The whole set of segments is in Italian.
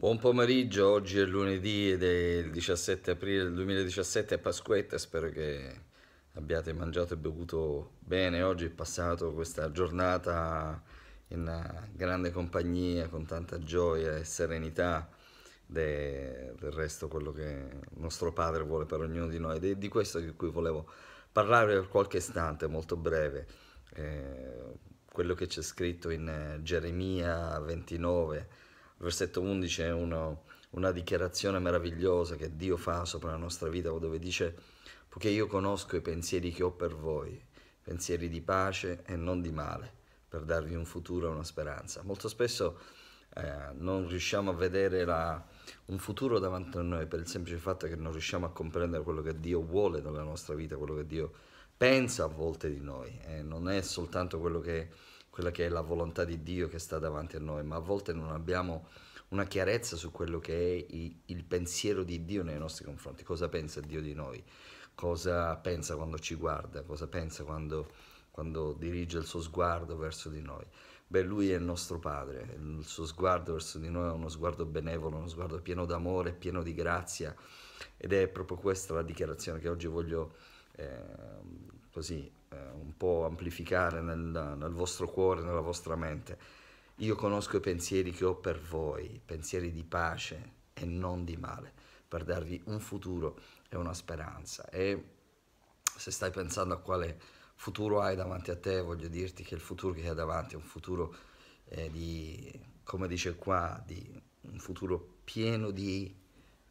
Buon pomeriggio, oggi è lunedì ed è il 17 aprile del 2017, è Pasquetta, spero che abbiate mangiato e bevuto bene. Oggi è passato questa giornata in grande compagnia, con tanta gioia e serenità del resto quello che nostro Padre vuole per ognuno di noi ed è di questo di cui volevo parlare per qualche istante, molto breve. Eh, quello che c'è scritto in Geremia 29 versetto 11 è uno, una dichiarazione meravigliosa che Dio fa sopra la nostra vita, dove dice, poiché io conosco i pensieri che ho per voi, pensieri di pace e non di male, per darvi un futuro e una speranza. Molto spesso eh, non riusciamo a vedere la, un futuro davanti a noi per il semplice fatto che non riusciamo a comprendere quello che Dio vuole dalla nostra vita, quello che Dio pensa a volte di noi. Eh, non è soltanto quello che quella che è la volontà di Dio che sta davanti a noi, ma a volte non abbiamo una chiarezza su quello che è il pensiero di Dio nei nostri confronti, cosa pensa Dio di noi, cosa pensa quando ci guarda, cosa pensa quando, quando dirige il suo sguardo verso di noi. Beh, lui è il nostro Padre, il suo sguardo verso di noi è uno sguardo benevolo, uno sguardo pieno d'amore, pieno di grazia ed è proprio questa la dichiarazione che oggi voglio Ehm, così eh, un po' amplificare nel, nel vostro cuore, nella vostra mente. Io conosco i pensieri che ho per voi, pensieri di pace e non di male, per darvi un futuro e una speranza. E se stai pensando a quale futuro hai davanti a te, voglio dirti che il futuro che hai davanti è un futuro eh, di, come dice qua, di un futuro pieno di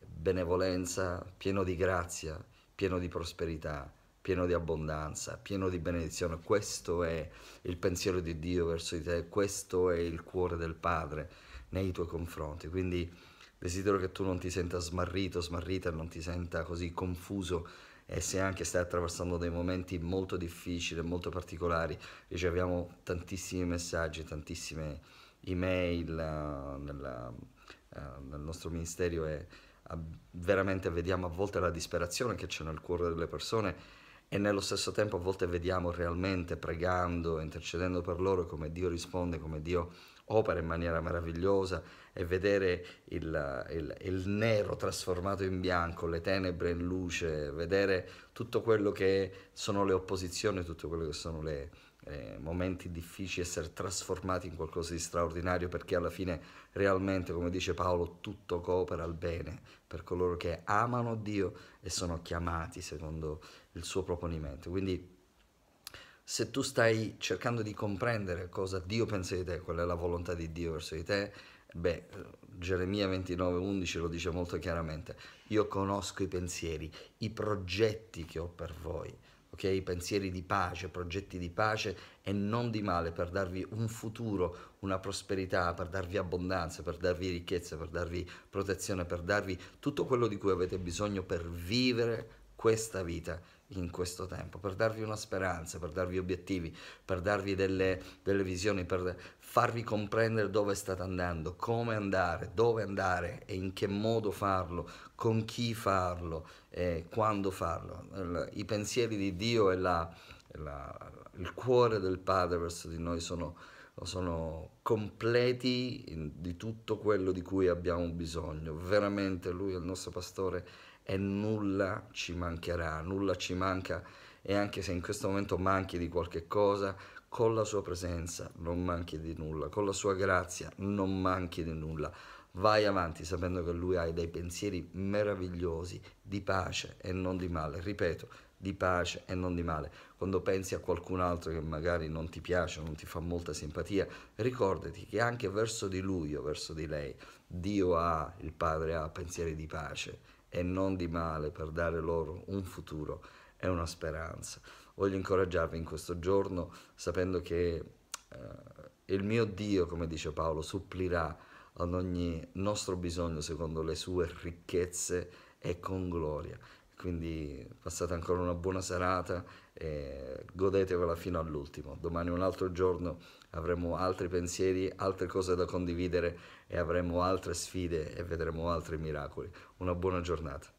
benevolenza, pieno di grazia, pieno di prosperità pieno di abbondanza, pieno di benedizione. Questo è il pensiero di Dio verso di te, questo è il cuore del Padre nei tuoi confronti. Quindi desidero che tu non ti senta smarrito, smarrita, non ti senta così confuso e se anche stai attraversando dei momenti molto difficili, molto particolari, riceviamo tantissimi messaggi, tantissime email uh, nella, uh, nel nostro ministero e uh, veramente vediamo a volte la disperazione che c'è nel cuore delle persone e nello stesso tempo a volte vediamo realmente pregando, intercedendo per loro come Dio risponde, come Dio opera in maniera meravigliosa e vedere il, il, il, nero trasformato in bianco, le tenebre in luce, vedere tutto quello che sono le opposizioni, tutto quello che sono le, eh, momenti difficili, essere trasformati in qualcosa di straordinario perché alla fine realmente, come dice Paolo, tutto coopera al bene per coloro che amano Dio e sono chiamati secondo il suo proponimento. Quindi se tu stai cercando di comprendere cosa Dio pensa di te, qual è la volontà di Dio verso di te, Beh, Geremia 29,11 lo dice molto chiaramente. Io conosco i pensieri, i progetti che ho per voi, ok? Pensieri di pace, progetti di pace e non di male per darvi un futuro, una prosperità, per darvi abbondanza, per darvi ricchezza, per darvi protezione, per darvi tutto quello di cui avete bisogno per vivere questa vita in questo tempo, per darvi una speranza, per darvi obiettivi, per darvi delle, delle visioni, per farvi comprendere dove state andando, come andare, dove andare e in che modo farlo, con chi farlo e quando farlo. I pensieri di Dio e la, la, il cuore del Padre verso di noi sono, sono completi di tutto quello di cui abbiamo bisogno. Veramente Lui è il nostro pastore e nulla ci mancherà, nulla ci manca e anche se in questo momento manchi di qualche cosa, con la sua presenza non manchi di nulla, con la sua grazia non manchi di nulla. Vai avanti sapendo che lui ha dei pensieri meravigliosi di pace e non di male. Ripeto, di pace e non di male. Quando pensi a qualcun altro che magari non ti piace, non ti fa molta simpatia, ricordati che anche verso di lui o verso di lei Dio ha, il Padre ha pensieri di pace e non di male per dare loro un futuro e una speranza. Voglio incoraggiarvi in questo giorno sapendo che eh, il mio Dio, come dice Paolo, supplirà ad ogni nostro bisogno secondo le sue ricchezze e con gloria quindi passate ancora una buona serata e godetevela fino all'ultimo. Domani un altro giorno avremo altri pensieri, altre cose da condividere e avremo altre sfide e vedremo altri miracoli. Una buona giornata.